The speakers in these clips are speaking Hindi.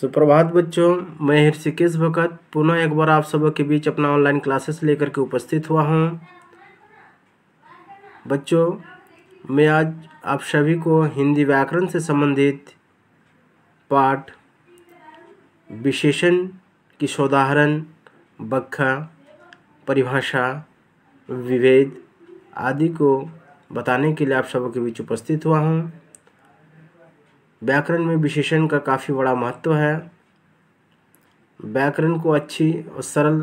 सुप्रभात बच्चों मैं हृषिकेश भगत पुनः एक बार आप सबों के बीच अपना ऑनलाइन क्लासेस लेकर के उपस्थित हुआ हूँ बच्चों मैं आज आप सभी को हिंदी व्याकरण से संबंधित पाठ विशेषण की शोधाहरण बखा परिभाषा विभेद आदि को बताने के लिए आप सबों के बीच उपस्थित हुआ हूँ व्याकरण में विशेषण का काफ़ी बड़ा महत्व है व्याकरण को अच्छी और सरल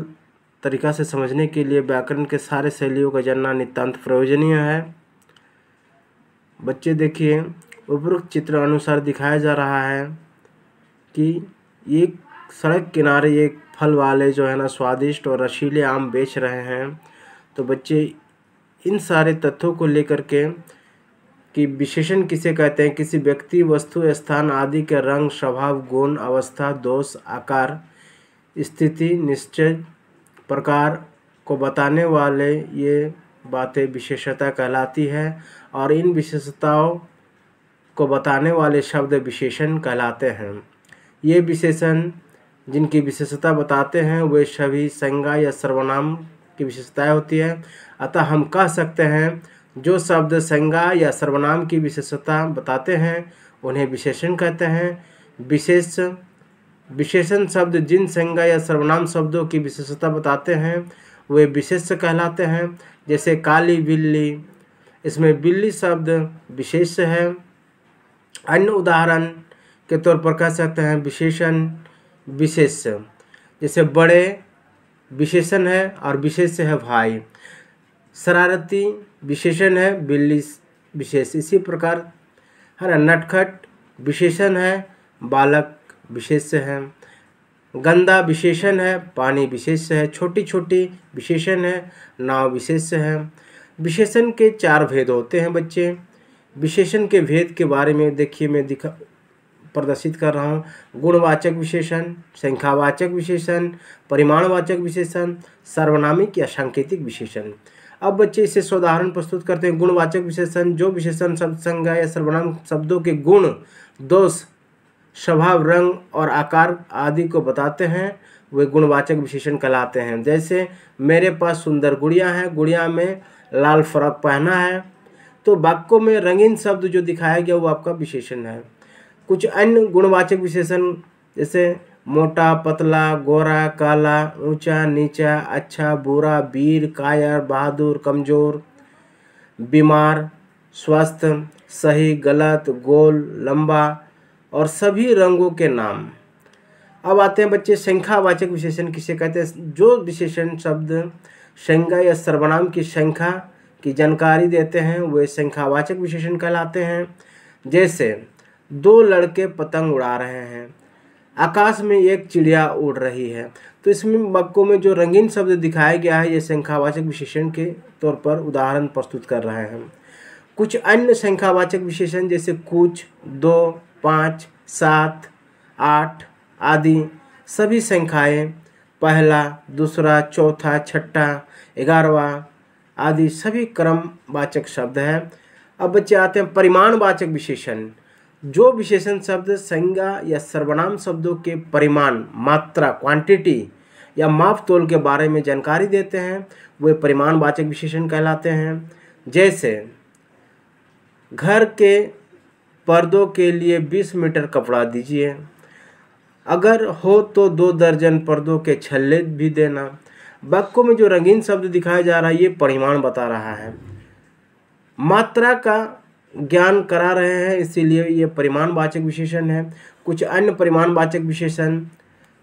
तरीका से समझने के लिए व्याकरण के सारे शैलियों का जानना नितांत प्रयोजनीय है बच्चे देखिए उपरोक्त चित्र अनुसार दिखाया जा रहा है कि एक सड़क किनारे एक फल वाले जो है ना स्वादिष्ट और रसीले आम बेच रहे हैं तो बच्चे इन सारे तथ्यों को लेकर के कि विशेषण किसे कहते हैं किसी व्यक्ति वस्तु स्थान आदि के रंग स्वभाव गुण अवस्था दोष आकार स्थिति निश्चय प्रकार को बताने वाले ये बातें विशेषता कहलाती है और इन विशेषताओं को बताने वाले शब्द विशेषण कहलाते हैं ये विशेषण जिनकी विशेषता बताते हैं वे सभी संज्ञा या सर्वनाम की विशेषताएं होती है अतः हम कह सकते हैं जो शब्द संज्ञा या सर्वनाम की विशेषता बताते हैं उन्हें विशेषण कहते हैं विशेष विशेषण शब्द जिन संज्ञा या सर्वनाम शब्दों की विशेषता बताते हैं वे विशेष कहलाते हैं जैसे काली बिल्ली इसमें बिल्ली शब्द विशेष है अन्य उदाहरण के तौर पर कह सकते हैं विशेषण विशेष जैसे बड़े विशेषण है और विशेष है भाई शरारती विशेषण है बिल्ली विशेष इसी प्रकार है ना नटखट विशेषण है बालक विशेष है गंदा विशेषण है पानी विशेष है छोटी छोटी विशेषण है नाव विशेष है विशेषण के चार भेद होते हैं बच्चे विशेषण के भेद के बारे में देखिए मैं दिखा प्रदर्शित कर रहा हूँ गुणवाचक विशेषण संख्यावाचक विशेषण परिमाणवाचक विशेषण सर्वनामिक या सांकेतिक विशेषण अब बच्चे इसे उदाहरण प्रस्तुत करते हैं गुणवाचक विशेषण जो विशेषण शब्द संज्ञा या सर्वनाम शब्दों के गुण दोष स्वभाव रंग और आकार आदि को बताते हैं वे गुणवाचक विशेषण कहलाते हैं जैसे मेरे पास सुंदर गुड़िया है गुड़िया में लाल फ्रॉक पहना है तो वाक्यों में रंगीन शब्द जो दिखाया गया वो आपका विशेषण है कुछ अन्य गुणवाचक विशेषण जैसे मोटा पतला गोरा काला ऊंचा नीचा अच्छा बुरा वीर कायर बहादुर कमज़ोर बीमार स्वस्थ सही गलत गोल लंबा और सभी रंगों के नाम अब आते हैं बच्चे संख्यावाचक विशेषण किसे कहते हैं जो विशेषण शब्द संज्ञा या सर्वनाम की संख्या की जानकारी देते हैं वे संख्यावाचक विशेषण कहलाते हैं जैसे दो लड़के पतंग उड़ा रहे हैं आकाश में एक चिड़िया उड़ रही है तो इसमें मक्को में जो रंगीन शब्द दिखाया गया है ये संख्यावाचक विशेषण के तौर पर उदाहरण प्रस्तुत कर रहे हैं कुछ अन्य संख्यावाचक विशेषण जैसे कुछ दो पाँच सात आठ आदि सभी संख्याएं पहला दूसरा चौथा छठा ग्यारहवा आदि सभी क्रमवाचक शब्द हैं अब बच्चे आते हैं परिमाणवाचक विशेषण जो विशेषण शब्द संज्ञा या सर्वनाम शब्दों के परिमाण मात्रा क्वांटिटी या माप तोल के बारे में जानकारी देते हैं वे परिमाणवाचक विशेषण कहलाते हैं जैसे घर के पर्दों के लिए बीस मीटर कपड़ा दीजिए अगर हो तो दो दर्जन पर्दों के छल्ले भी देना बक्कों में जो रंगीन शब्द दिखाया जा रहा है ये परिमाण बता रहा है मात्रा का ज्ञान करा रहे हैं इसीलिए ये परिमाणवाचक विशेषण है कुछ अन्य परिमाणवाचक विशेषण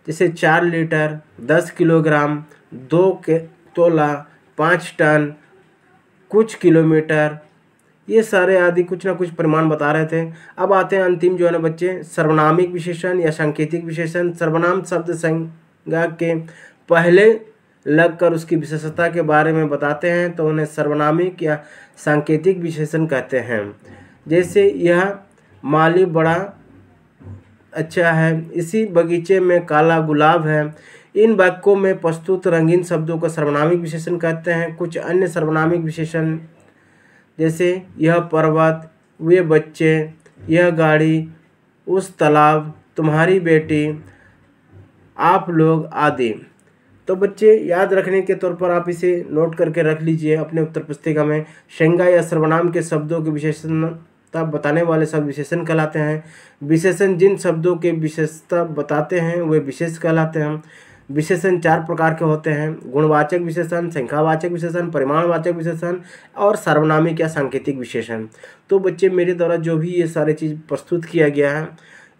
जैसे चार लीटर दस किलोग्राम दो के तोला पाँच टन कुछ किलोमीटर ये सारे आदि कुछ ना कुछ परिमाण बता रहे थे अब आते हैं अंतिम जो है ना बच्चे सर्वनामिक विशेषण या सांकेतिक विशेषण सर्वनाम शब्द संज्ञा के पहले लगकर उसकी विशेषता के बारे में बताते हैं तो उन्हें सर्वनामिक या सांकेतिक विशेषण कहते हैं जैसे यह माली बड़ा अच्छा है इसी बगीचे में काला गुलाब है इन वाक्यों में प्रस्तुत रंगीन शब्दों को सर्वनामिक विशेषण कहते हैं कुछ अन्य सर्वनामिक विशेषण जैसे यह पर्वत वे बच्चे यह गाड़ी उस तालाब तुम्हारी बेटी आप लोग आदि तो बच्चे याद रखने के तौर पर आप इसे नोट करके रख लीजिए अपने उत्तर पुस्तिका में शंगा या सर्वनाम के शब्दों के विशेषता बताने वाले शब्द विशेषण कहलाते हैं विशेषण जिन शब्दों के विशेषता बताते हैं वे विशेष कहलाते हैं विशेषण चार प्रकार के होते हैं गुणवाचक विशेषण संख्यावाचक विशेषण परिमाणवाचक विशेषण और सर्वनामिक या सांकेतिक विशेषण तो बच्चे मेरे द्वारा जो भी ये सारे चीज़ प्रस्तुत किया गया है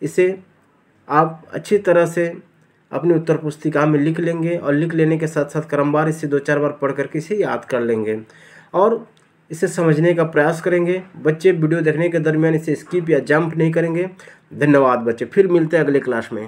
इसे आप अच्छी तरह से अपनी उत्तर पुस्तिका में लिख लेंगे और लिख लेने के साथ साथ क्रमवार इसे दो चार बार पढ़ करके इसे याद कर लेंगे और इसे समझने का प्रयास करेंगे बच्चे वीडियो देखने के दरमियान इसे स्किप या जंप नहीं करेंगे धन्यवाद बच्चे फिर मिलते हैं अगले क्लास में